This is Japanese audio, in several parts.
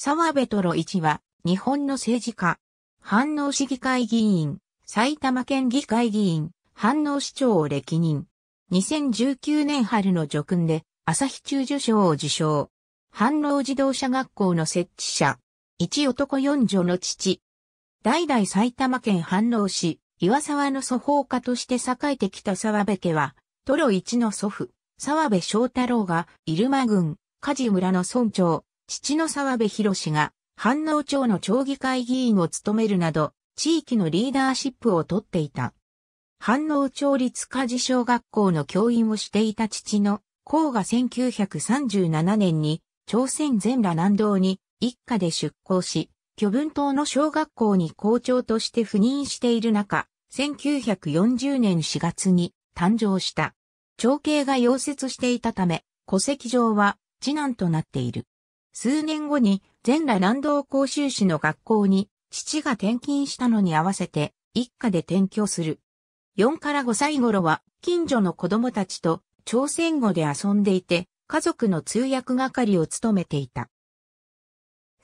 沢部トロ一は、日本の政治家、反応市議会議員、埼玉県議会議員、反応市長を歴任。2019年春の叙勲で、朝日中受賞を受賞。反応自動車学校の設置者。一男四女の父。代々埼玉県反応市、岩沢の祖法家として栄えてきた沢部家は、トロ一の祖父、沢部翔太郎が、入間郡、梶村の村長、父の沢部博が、反応町の町議会議員を務めるなど、地域のリーダーシップをとっていた。反応町立家事小学校の教員をしていた父の、甲が1937年に、朝鮮全羅南道に一家で出向し、巨文島の小学校に校長として赴任している中、1940年4月に誕生した。長兄が溶接していたため、戸籍上は次男となっている。数年後に全羅南道甲州市の学校に父が転勤したのに合わせて一家で転居する。4から5歳頃は近所の子供たちと朝鮮語で遊んでいて家族の通訳係を務めていた。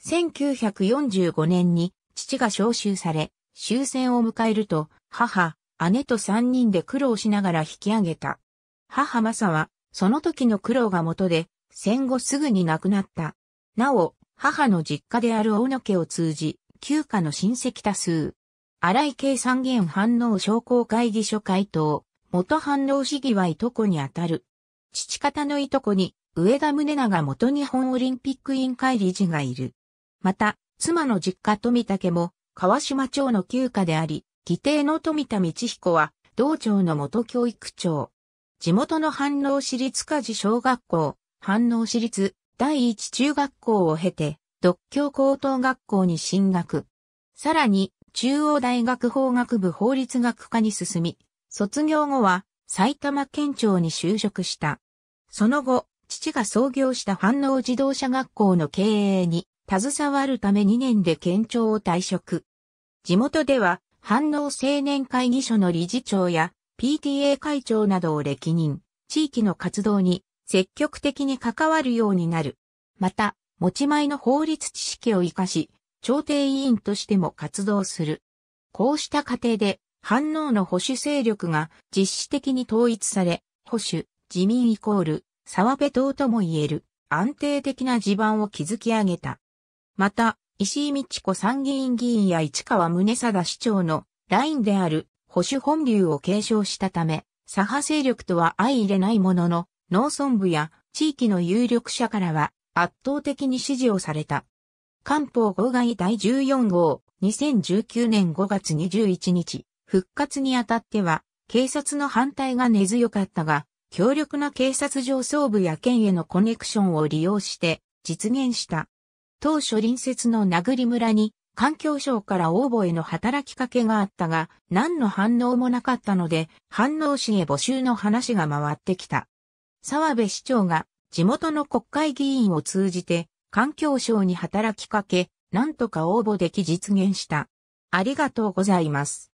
1945年に父が召集され終戦を迎えると母、姉と3人で苦労しながら引き上げた。母マサはその時の苦労がもとで戦後すぐに亡くなった。なお、母の実家である大野家を通じ、旧家の親戚多数。荒井系三元反応商工会議所会頭、元反応市議はいとこにあたる。父方のいとこに、上田宗長元日本オリンピック委員会理事がいる。また、妻の実家富田家も、川島町の旧家であり、義弟の富田道彦は、道庁の元教育長。地元の反応市立家事小学校、反応市立第一中学校を経て、独協高等学校に進学。さらに、中央大学法学部法律学科に進み、卒業後は埼玉県庁に就職した。その後、父が創業した反応自動車学校の経営に携わるため2年で県庁を退職。地元では、反応青年会議所の理事長や PTA 会長などを歴任、地域の活動に積極的に関わるようになる。また、持ち前の法律知識を活かし、調停委員としても活動する。こうした過程で、反応の保守勢力が実質的に統一され、保守、自民イコール、沢部党とも言える、安定的な地盤を築き上げた。また、石井道子参議院議員や市川宗貞市長のラインである保守本流を継承したため、左派勢力とは相入れないものの、農村部や地域の有力者からは圧倒的に支持をされた。官報号外第14号、2019年5月21日、復活にあたっては、警察の反対が根強かったが、強力な警察上層部や県へのコネクションを利用して実現した。当初隣接の殴り村に環境省から応募への働きかけがあったが、何の反応もなかったので、反応市へ募集の話が回ってきた。沢部市長が地元の国会議員を通じて環境省に働きかけ、なんとか応募でき実現した。ありがとうございます。